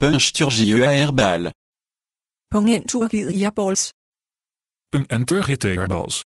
Puncturgia herbal. Puncturgia balls. Een entergite herbals.